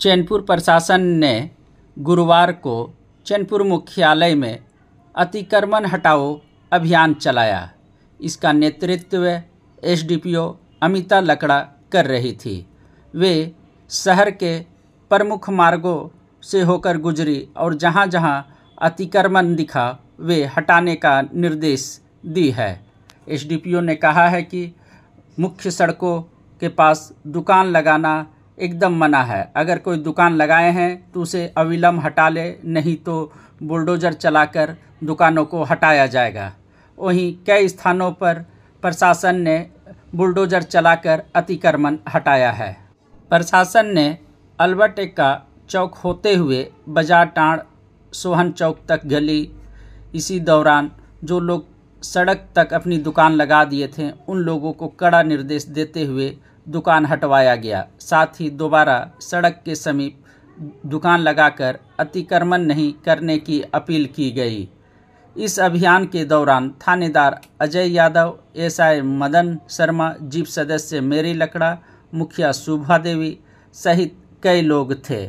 चैनपुर प्रशासन ने गुरुवार को चैनपुर मुख्यालय में अतिक्रमण हटाओ अभियान चलाया इसका नेतृत्व एसडीपीओ अमिता लकड़ा कर रही थी वे शहर के प्रमुख मार्गों से होकर गुजरी और जहाँ जहाँ अतिक्रमण दिखा वे हटाने का निर्देश दी है एसडीपीओ ने कहा है कि मुख्य सड़कों के पास दुकान लगाना एकदम मना है अगर कोई दुकान लगाए हैं तो उसे अविलम्ब हटा ले नहीं तो बुलडोजर चलाकर दुकानों को हटाया जाएगा वहीं कई स्थानों पर प्रशासन ने बुलडोजर चलाकर अतिक्रमण हटाया है प्रशासन ने का चौक होते हुए बाजार टाँड़ सोहन चौक तक गली इसी दौरान जो लोग सड़क तक अपनी दुकान लगा दिए थे उन लोगों को कड़ा निर्देश देते हुए दुकान हटवाया गया साथ ही दोबारा सड़क के समीप दुकान लगाकर अतिक्रमण नहीं करने की अपील की गई इस अभियान के दौरान थानेदार अजय यादव एसआई मदन शर्मा जीप सदस्य मेरी लकड़ा मुखिया शोभा देवी सहित कई लोग थे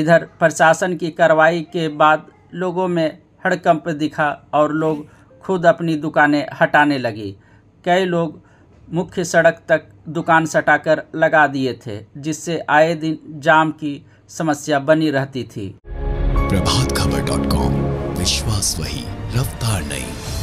इधर प्रशासन की कार्रवाई के बाद लोगों में हड़कंप दिखा और लोग खुद अपनी दुकानें हटाने लगी कई लोग मुख्य सड़क तक दुकान सटाकर लगा दिए थे जिससे आए दिन जाम की समस्या बनी रहती थी प्रभात खबर डॉट कॉम विश्वास वही रफ्तार नहीं